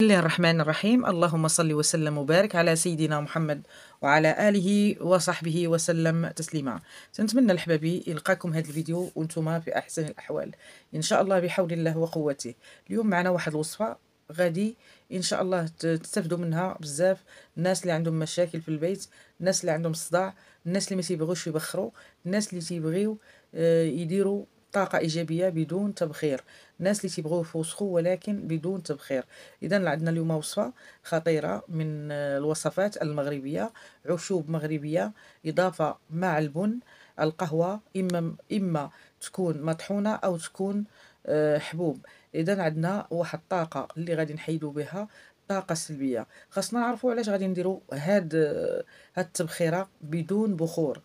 بسم الله الرحمن الرحيم اللهم صل وسلم وبارك على سيدنا محمد وعلى آله وصحبه وسلم تسليما سنتمنى الحبابي يلقاكم هذا الفيديو وانتم في أحسن الأحوال إن شاء الله بحول الله وقوته اليوم معنا واحد الوصفة غادي ان شاء الله تستفدوا منها بزاف الناس اللي عندهم مشاكل في البيت الناس اللي عندهم صداع الناس اللي ما تيبغوش يبخروا الناس اللي تيبغيو آه، يديروا طاقة إيجابية بدون تبخير الناس اللي تيبغيو يفوسخوا ولكن بدون تبخير إذا عندنا اليوم وصفة خطيرة من الوصفات المغربية عشوب مغربية إضافة مع البن القهوة إما, إما تكون مطحونة أو تكون آه، حبوب إذا عندنا واحد الطاقة اللي غادي نحيدو بها الطاقه السلبيه خاصنا نعرفوا علاش غادي نديروا هاد آه، هاد التبخيره بدون بخور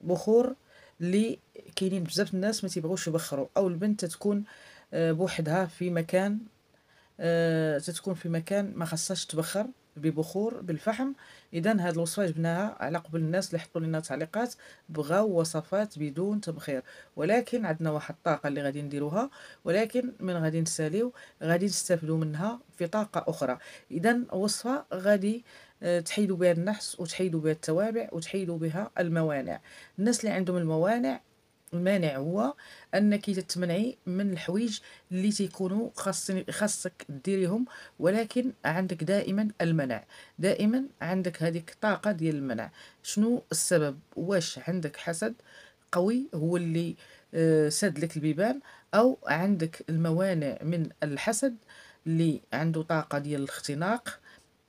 بخور اللي كاينين بزاف الناس ما تيبغوش يبخروا او البنت تكون آه، بوحدها في مكان آه، تتكون في مكان ما خصهاش تبخر ببخور بالفحم اذا هذه الوصفه جبناها على قبل الناس اللي حطوا لنا تعليقات بغاو وصفات بدون تبخير ولكن عندنا واحد الطاقه اللي غادي نديروها ولكن من غادي نساليو غادي نستافدوا منها في طاقه اخرى اذا وصفه غادي آه آه، تحيدوا بها النحس وتحيدوا بها التوابع وتحيدوا بها الموانع الناس اللي عندهم الموانع المانع هو انك تتمنعي من الحوايج اللي تيكونوا خاصك ديريهم ولكن عندك دائما المنع دائما عندك هذيك الطاقه ديال المنع شنو السبب واش عندك حسد قوي هو اللي آه، سد لك البيبان او عندك الموانع من الحسد اللي عنده طاقه ديال الاختناق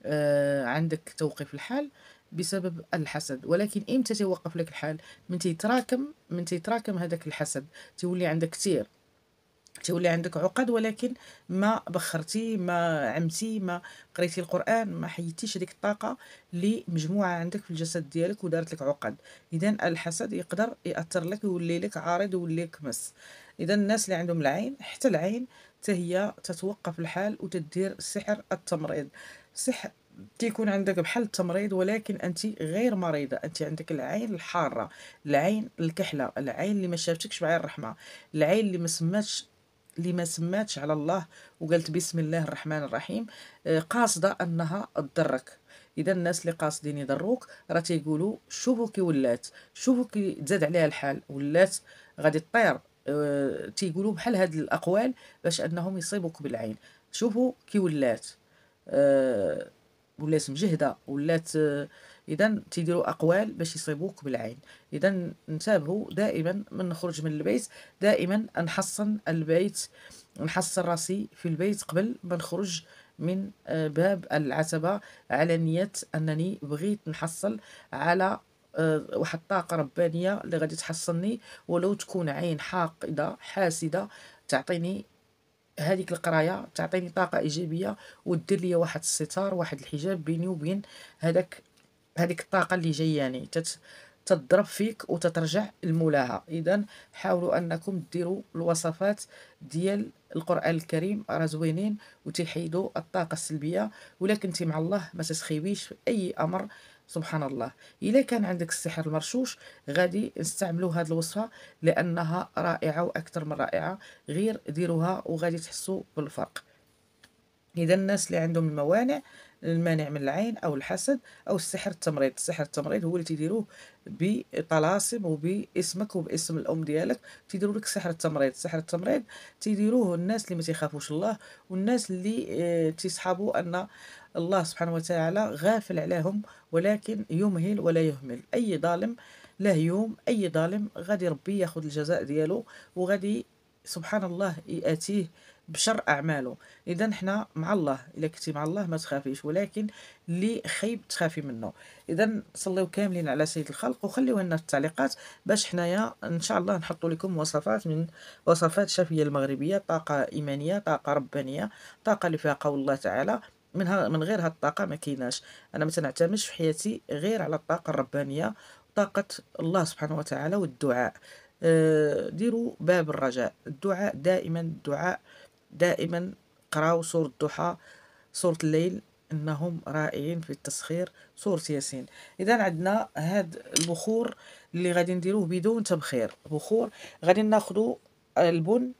آه، عندك توقف الحال بسبب الحسد ولكن امتى توقف لك الحال من تيتراكم من تيتراكم هذاك الحسد تولي عندك كثير تولي عندك عقد ولكن ما بخرتي ما عمتي ما قريتي القران ما حيتيش هذيك الطاقه اللي مجموعه عندك في الجسد ديالك ودارت لك عقد اذا الحسد يقدر ياثر لك ويولي لك عارض ويولي لك مس اذا الناس اللي عندهم العين حتى العين حتى هي تتوقف الحال وتدير سحر التمريض صح تيكون عندك بحال التمريض ولكن انت غير مريضه انت عندك العين الحاره العين الكحله العين اللي ما شافتكش بعين الرحمه العين اللي ما سماتش اللي ما سماتش على الله وقالت بسم الله الرحمن الرحيم آه، قاصده انها تضرك اذا الناس اللي قاصدين يضروك راه تيقولوا شوفوا كي ولات شوفوا كي تزاد عليها الحال ولات غادي تطير آه، تيقولوا بحال هاد الاقوال باش انهم يصيبوك بالعين شوفوا كي ولات آه، ولات مجهده ولات آه، اذا تيديروا اقوال باش يصيبوك بالعين اذا انتبهوا دائما من نخرج من البيت دائما نحصن البيت نحصن راسي في البيت قبل ما نخرج من آه، باب العتبة على نية أنني بغيت نحصل على واحد الطاقة ربانية اللي غادي تحصلني ولو تكون عين حاقدة حاسدة تعطيني هذيك القرايه تعطيني طاقه ايجابيه ودير لي واحد الستار واحد الحجاب بيني وبين هذاك هذيك الطاقه اللي جاياني يعني تت تضرب فيك وتترجع لمولاها اذا حاولوا انكم ديروا الوصفات ديال القران الكريم راه زوينين وتحيدوا الطاقه السلبيه ولكن كنتي مع الله ما تسخيويش اي امر سبحان الله الا كان عندك السحر المرشوش غادي نستعملوا هذه الوصفه لانها رائعه واكثر من رائعه غير ديروها وغادي تحسوا بالفرق إذا الناس اللي عندهم الموانع المانع من العين او الحسد او السحر التمريض السحر التمريض هو اللي تيديروه بطلاسم وباسمك وباسم الام ديالك تيديروا لك سحر التمريض سحر التمريض تيديروه الناس اللي ما تيخافوش الله والناس اللي آه، تيصحابوا ان الله سبحانه وتعالى غافل عليهم ولكن يمهل ولا يهمل اي ظالم له يوم اي ظالم غادي ربي ياخذ الجزاء ديالو وغادي سبحان الله ياتيه بشر اعماله اذا حنا مع الله الا كنتي مع الله ما تخافيش ولكن اللي خايب تخافي منه اذا صليو كاملين على سيد الخلق وخليو لنا في التعليقات باش حنايا ان شاء الله نحطوا لكم وصفات من وصفات الشافيه المغربيه طاقه ايمانيه طاقه ربانيه طاقه اللي فيها قول الله تعالى منها من غير هاد الطاقه ما كيناش انا ما تنعتمدش في حياتي غير على الطاقه الربانيه طاقه الله سبحانه وتعالى والدعاء آه، ديروا باب الرجاء الدعاء دائما الدعاء دائما قراو سورة الضحى سورة الليل انهم رائعين في التسخير سورة ياسين اذا عندنا هاد البخور اللي غادي نديروه بدون تبخير بخور غادي ناخدو البن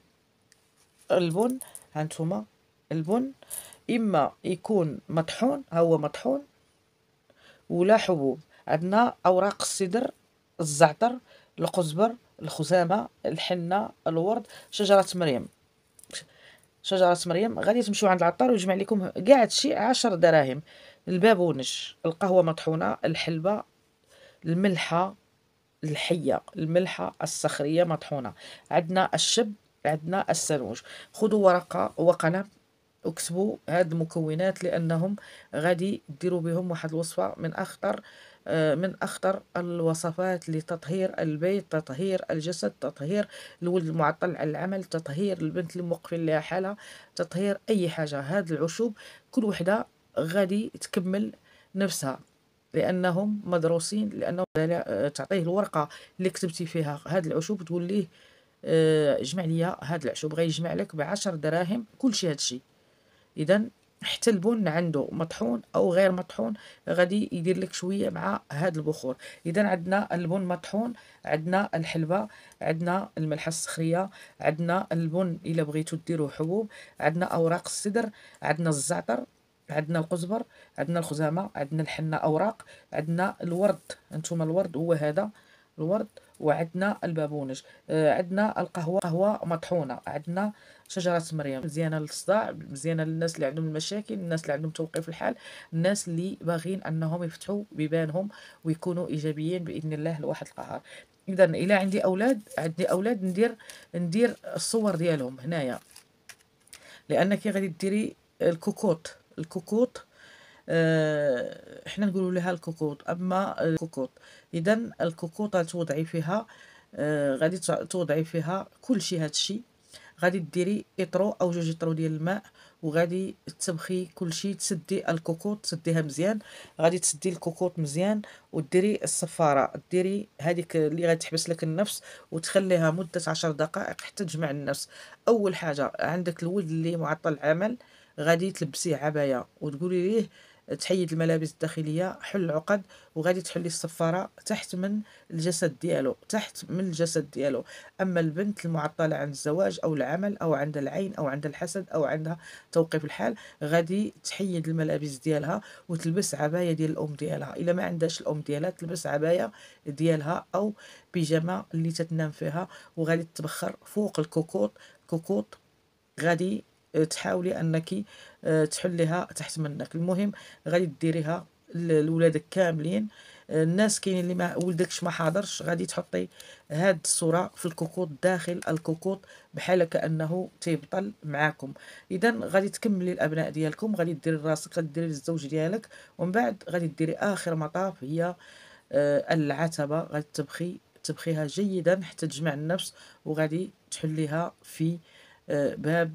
البن هانتوما البن اما يكون مطحون ها هو مطحون ولا حبوب عندنا اوراق السدر الزعتر القزبر الخزامه الحنه الورد شجره مريم شجرة مريم غادي تمشيو عند العطار ويجمع لكم كاع هادشي عشر دراهم البابونج القهوة مطحونة الحلبة الملحة الحية الملحة الصخرية مطحونة عندنا الشب عندنا السنوج خذوا ورقة وقلم وكتبوا هاد المكونات لأنهم غادي ديروا بهم واحد الوصفة من أخطر آه، من أخطر الوصفات لتطهير البيت تطهير الجسد تطهير الولد المعطل على العمل تطهير البنت المقفل لها حالة تطهير أي حاجة هاد العشوب كل وحدة غادي تكمل نفسها لأنهم مدروسين لأنه يعني، آه، تعطيه الورقة اللي كتبتي فيها هاد العشوب تقول ليه آه، جمع ليا هاد العشوب غيجمع لك بعشر دراهم كل شيء هاد الشيء إذا حتى البن عنده مطحون او غير مطحون غادي يدير لك شويه مع هاد البخور اذا عندنا البن مطحون عندنا الحلبه عندنا الملحه الصخريه عندنا البن الا بغيتو ديروا حبوب عندنا اوراق السدر عندنا الزعتر عندنا القزبر عندنا الخزامه عندنا الحنه اوراق عندنا الورد انتم الورد هو هذا الورد وعندنا البابونج آه، عندنا القهوه قهوه مطحونه عندنا شجره مريم مزيانه للصداع مزيانه للناس اللي عندهم المشاكل الناس اللي عندهم توقيف الحال الناس اللي باغيين انهم يفتحوا بيبانهم ويكونوا ايجابيين باذن الله لواحد القهار اذا الى عندي اولاد عندي اولاد ندير ندير الصور ديالهم هنايا لانك غادي ديري الكوكوط الكوكوط آه، احنا نقولوا لها الكوكوط اما الكوكوط اذا الكوكوطه توضعي فيها آه غادي توضعي فيها كل شيء هذا الشيء غادي ديري اطرو او جوج اطرو ديال الماء وغادي تسبخي كل شيء تسدي الكوكوط تسديها مزيان غادي تسدي الكوكوط مزيان وديري الصفاره ديري هذيك اللي غادي تحبس لك النفس وتخليها مده عشر دقائق حتى تجمع النفس اول حاجه عندك الولد اللي معطل العمل غادي تلبسيه عبايه وتقولي ليه تحيد الملابس الداخليه حل العقد وغادي تحلي الصفاره تحت من الجسد ديالو تحت من الجسد ديالو اما البنت المعطله عن الزواج او العمل او عند العين او عند الحسد او عندها توقيف الحال غادي تحيد الملابس ديالها وتلبس عبايه ديال الام ديالها الا ما عندهاش الام ديالها تلبس عبايه ديالها او بيجامه اللي تتنام فيها وغادي تبخر فوق الكوكوط كوكوط غادي آه، تحاولي انك آه، تحليها تحت منك المهم غادي ديريها لولادك كاملين آه، الناس كاينين اللي ما ولدكش ما حاضرش غادي تحطي هاد الصوره في الكوكوط داخل الكوكوط بحال كانه تيبطل معاكم اذا غادي تكملي الابناء ديالكم غادي ديري راسك غادي ديري للزوج ديالك ومن بعد غادي ديري اخر مطاف هي آه، العتبه غادي تبخي تبخيها جيدا حتى تجمع النفس وغادي تحليها في باب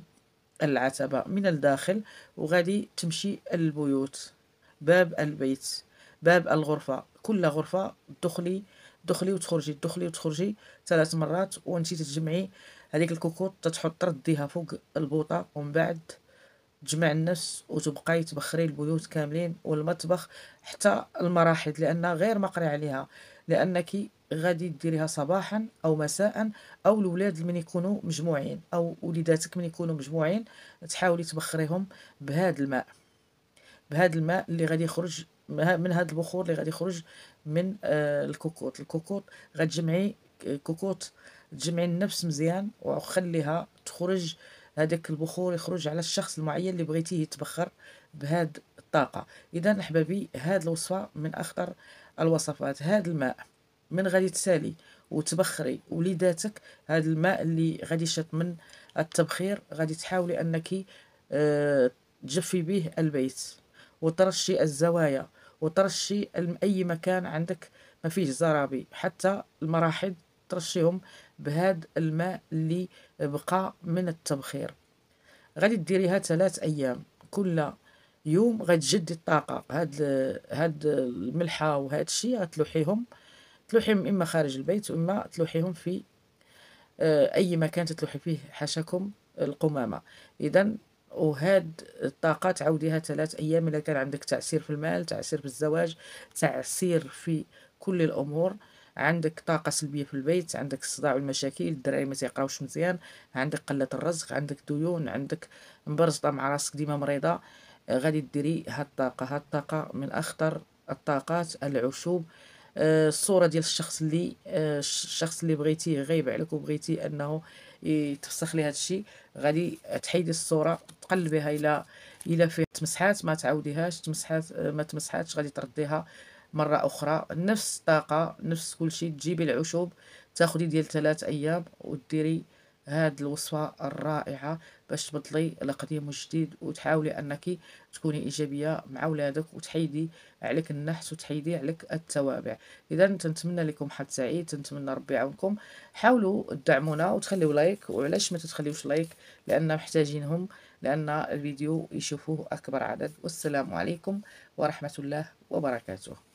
العتبة من الداخل وغادي تمشي البيوت باب البيت باب الغرفة كل غرفة دخلي دخلي وتخرجي دخلي وتخرجي ثلاث مرات وانتي تجمعي هذيك الكوكوط تتحط رديها فوق البوطة ومن بعد تجمع النفس وتبقاي تبخري البيوت كاملين والمطبخ حتى المراحل لان غير مقري عليها لانك غادي ديريها صباحا او مساء او الاولاد من يكونوا مجموعين او وليداتك من يكونوا مجموعين تحاولي تبخريهم بهذا الماء بهذا الماء اللي غادي يخرج من هذا البخور اللي غادي يخرج من آه الكوكوط الكوكوط غتجمعي آه، كوكوط تجمعي النفس مزيان وخليها تخرج هذاك البخور يخرج على الشخص المعين اللي بغيتيه يتبخر بهاد الطاقه اذا احبابي هاد الوصفه من اخطر الوصفات هاد الماء من غادي تسالي وتبخري وليداتك هذا الماء اللي غادي شط من التبخير غادي تحاولي انك آه، تجفي به البيت وترشي الزوايا وترشي اي مكان عندك ما فيش زرابي حتى المراحل ترشيهم بهاد الماء اللي بقى من التبخير غادي ديريها ثلاث ايام كل يوم غتجدي الطاقه هاد هاد الملحه وهاد الشيء غتلوحيهم تلوحيهم إما خارج البيت وإما تلوحيهم في آه، أي مكان تتلوحي فيه حاشاكم القمامة إذا وهاد الطاقة تعاوديها ثلاث أيام إلا كان عندك تعسير في المال تعسير في الزواج تعسير في كل الأمور عندك طاقة سلبية في البيت عندك الصداع والمشاكل الدراري ما تيقراوش مزيان عندك قلة الرزق عندك ديون عندك مبرزطة مع راسك ديما مريضة آه، غادي ديري هاد الطاقة هاد الطاقة من أخطر الطاقات العشوب آه، الصوره ديال الشخص اللي آه، الشخص اللي بغيتيه غايب عليك وبغيتي انه يتفسخ لي هادشي غادي تحيدي الصوره تقلبيها الى الى فيه تمسحات ما تعاوديهاش تمسحات آه، ما تمسحاتش غادي ترديها مره اخرى نفس الطاقه نفس كلشي تجيبي العشوب تاخدي ديال ثلاث ايام وديري هاد الوصفه الرائعه باش تبطلي القديم والجديد وتحاولي انك تكوني ايجابيه مع ولادك وتحيدي عليك النحس وتحيدي عليك التوابع اذا تنتمنى لكم حد سعيد تنتمنى ربي يعاونكم حاولوا تدعمونا وتخليو لايك وعلاش ما تتخليوش لايك لان محتاجينهم لان الفيديو يشوفوه اكبر عدد والسلام عليكم ورحمه الله وبركاته